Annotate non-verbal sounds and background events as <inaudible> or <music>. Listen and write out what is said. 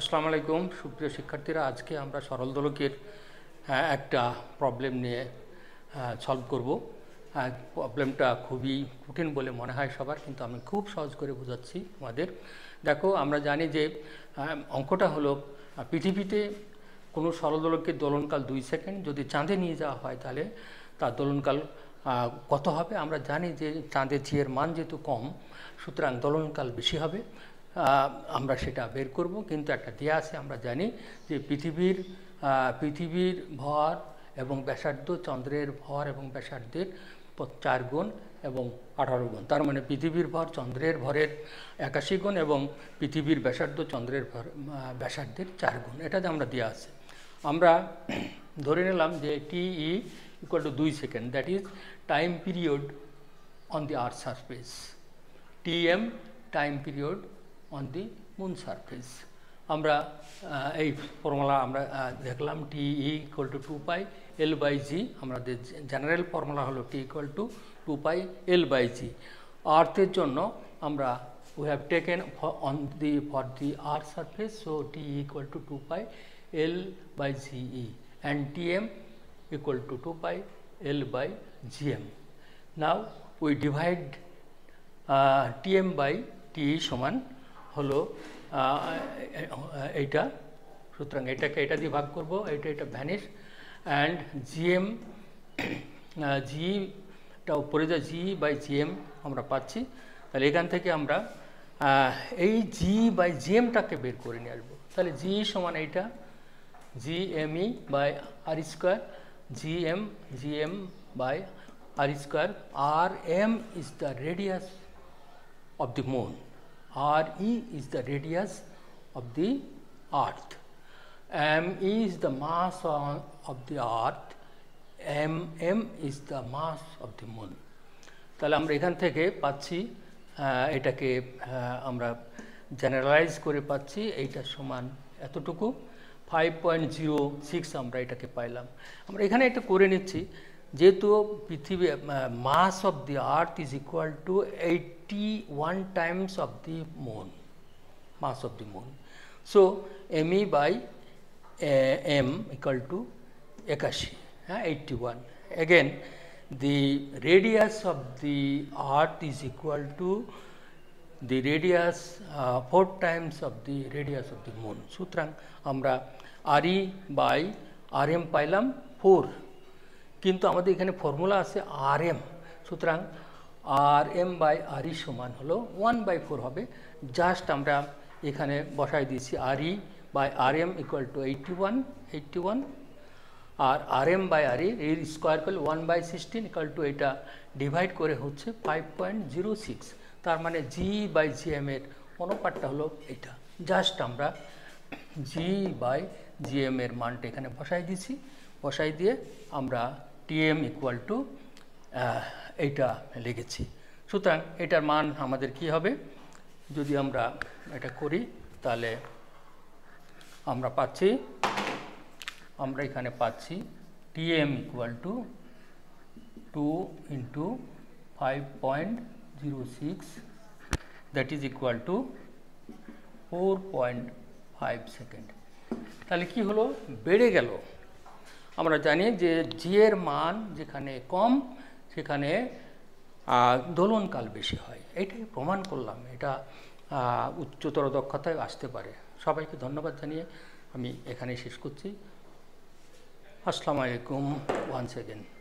আসসালামু আলাইকুম সুপ্রিয় শিক্ষার্থীরা আজকে আমরা সরল দোলকের একটা প্রবলেম নিয়ে সলভ করব প্রবলেমটা খুবই কঠিন বলে মনে হয় সবার কিন্তু আমি খুব সহজ করে বোঝাচ্ছি আমাদের দেখো আমরা জানি যে অঙ্কটা হলো পৃথিবীতে কোনো সরল দলকের দোলনকাল দুই সেকেন্ড যদি চাঁদে নিয়ে যাওয়া হয় তাহলে তার দোলনকাল কত হবে আমরা জানি যে চাঁদের ঝিয়ের মান যেহেতু কম সুতরাং দোলনকাল বেশি হবে আমরা সেটা বের করব কিন্তু একটা দেয়া আছে আমরা জানি যে পৃথিবীর পৃথিবীর ভর এবং ব্যাসার্ধ চন্দ্রের ভর এবং ব্যাসার্ধের চার গুণ এবং আঠারো গুণ তার মানে পৃথিবীর ভর চন্দ্রের ভরের একাশি গুণ এবং পৃথিবীর ব্যাসার্ধ চন্দ্রের ভর ব্যাসার্ধের চার গুণ এটাতে আমরা দেওয়া আছে আমরা <clears throat> ধরে নিলাম যে টি ই ইকুয়াল টু দুই second that is time period on the earth surface T M time period on the moon surface. আমরা এই ফর্মুলা আমরা দেখলাম T equal to two pi L by g আমাদের জেনারেল ফর্মুলা হলো T equal to two pi L by g আর্থের জন্য আমরা we have taken on the for the earth surface so T equal to two pi L by g E and T M equal to two pi L by g M now we divide T M by T সমান হলো এইটা সুতরাং এটাকে এটা দিয়ে ভাগ করব এটা এটা ভ্যানিশ অ্যান্ড জিএম জিটা উপরে যা জি বাই জিএম আমরা পাচ্ছি তাহলে এখান থেকে আমরা এই জি বাই জিএমটাকে বের করে নিয়ে আসবো তাহলে জি সমান এইটা g M E by R square g M g M by R square R M is the radius of the moon R e is the radius of the earth, m e is the mass on, of the earth, m m is the mass of the moon. তাহলে আমরা এখান থেকে পাচ্ছি এটাকে আমরা generalise করে পাচ্ছি এইটা সমান এতটুকু ফাইভ পয়েন্ট জিরো সিক্স আমরা এটাকে পাইলাম আমরা এখানে এটা করে নিচ্ছি যেহেতু পৃথিবী mass of the earth is equal to eight 81 times of the moon, mass of the moon. So, me by uh, m equal to ekashi uh, 81. Again, the radius of the earth is equal to the radius uh, four times of the radius of the moon. sutrang amra RE by RM pailam 4 কিন্তু আমাদের এখানে formula আছে RM সুতরাং আর M by R E সমান হলো one by four হবে just আমরা এখানে বসাই দিয়েছি R E by R M equal to eighty one eighty one আর আর এম বাই আর এর স্কোয়ার করলে one by sixteen equal to এটা ডিভাইড করে হচ্ছে ফাইভ পয়েন্ট জিরো সিক্স তার মানে জি বাই জি এম এর অনুপাতটা হলো এটা জাস্ট আমরা জি বাই জি এম এর মানটা এখানে বসাই দিয়েছি বসাই দিয়ে আমরা টি এম ইকুয়াল টু এইটা লিখেছি সুতরাং এটার মান আমাদের কি হবে যদি আমরা এটা করি তাহলে আমরা পাচ্ছি আমরা এখানে পাচ্ছি T M equal to two into five point zero six that is equal to four point five second তাহলে কি হলো বেড়ে গেল আমরা জানি যে জি এর মান যেখানে কম সেখানে দোলনকাল বেশি হয় এটাই প্রমাণ করলাম এটা উচ্চতর দক্ষতায় আসতে পারে সবাইকে ধন্যবাদ জানিয়ে আমি এখানে শেষ করছি আসসালামু আলাইকুম ওয়ান্স সেকেন্ড